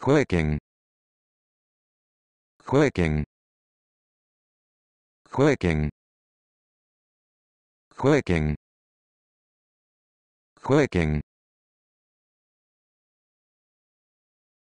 quaking quaking quaking quaking quaking